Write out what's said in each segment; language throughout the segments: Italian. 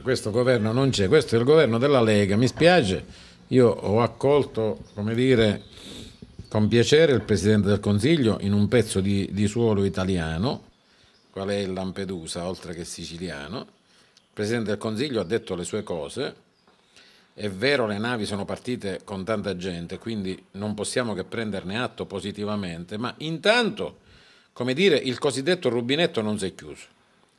questo governo non c'è, questo è il governo della Lega, mi spiace, io ho accolto, come dire, con piacere il Presidente del Consiglio in un pezzo di, di suolo italiano, qual è Lampedusa, oltre che siciliano, il Presidente del Consiglio ha detto le sue cose, è vero le navi sono partite con tanta gente, quindi non possiamo che prenderne atto positivamente, ma intanto, come dire, il cosiddetto rubinetto non si è chiuso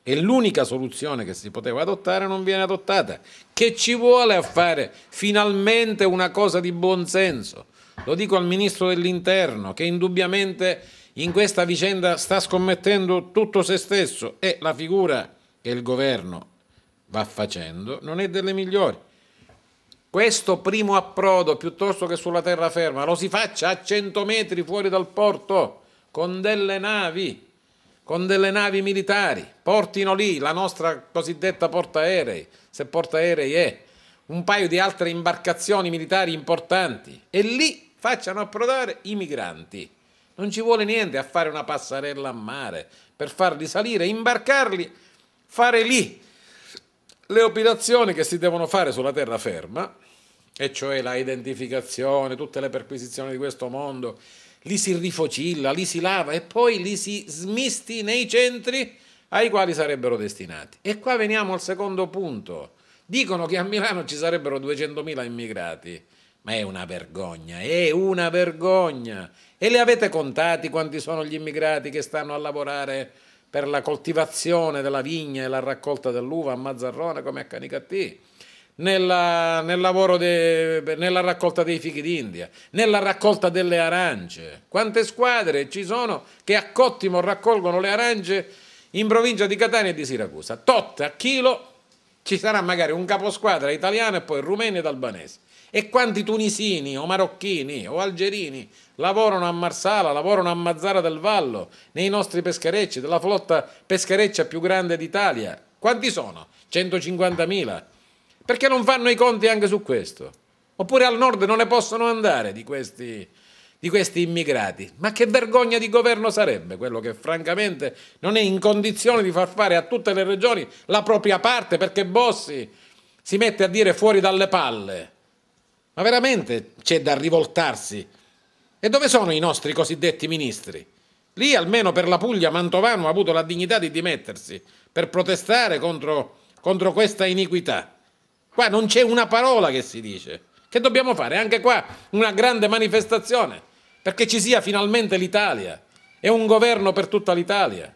e l'unica soluzione che si poteva adottare non viene adottata. Che ci vuole a fare finalmente una cosa di buonsenso? Lo dico al ministro dell'Interno che indubbiamente in questa vicenda sta scommettendo tutto se stesso e la figura che il governo va facendo non è delle migliori. Questo primo approdo piuttosto che sulla terraferma lo si faccia a 100 metri fuori dal porto con delle navi con delle navi militari, portino lì la nostra cosiddetta portaerei, se portaerei è, un paio di altre imbarcazioni militari importanti e lì facciano approdare i migranti. Non ci vuole niente a fare una passarella a mare per farli salire, imbarcarli, fare lì le operazioni che si devono fare sulla terraferma, e cioè la identificazione, tutte le perquisizioni di questo mondo, li si rifocilla, li si lava e poi li si smisti nei centri ai quali sarebbero destinati. E qua veniamo al secondo punto. Dicono che a Milano ci sarebbero 200.000 immigrati, ma è una vergogna, è una vergogna. E li avete contati quanti sono gli immigrati che stanno a lavorare per la coltivazione della vigna e la raccolta dell'uva a Mazzarrone come a Canicattì? nella, nel lavoro de, nella raccolta dei fichi d'India, nella raccolta delle arance. Quante squadre ci sono che a Cottimo raccolgono le arance in provincia di Catania e di Siracusa? Tot a chilo ci sarà magari un caposquadra italiano e poi rumeno ed albanese. E quanti tunisini o marocchini o algerini lavorano a Marsala, lavorano a Mazzara del Vallo, nei nostri pescherecci, della flotta peschereccia più grande d'Italia? Quanti sono? 150.000? Perché non fanno i conti anche su questo? Oppure al nord non ne possono andare di questi, di questi immigrati. Ma che vergogna di governo sarebbe quello che francamente non è in condizione di far fare a tutte le regioni la propria parte perché Bossi si mette a dire fuori dalle palle. Ma veramente c'è da rivoltarsi. E dove sono i nostri cosiddetti ministri? Lì almeno per la Puglia Mantovano ha avuto la dignità di dimettersi per protestare contro, contro questa iniquità. Qua non c'è una parola che si dice. Che dobbiamo fare? Anche qua una grande manifestazione perché ci sia finalmente l'Italia e un governo per tutta l'Italia.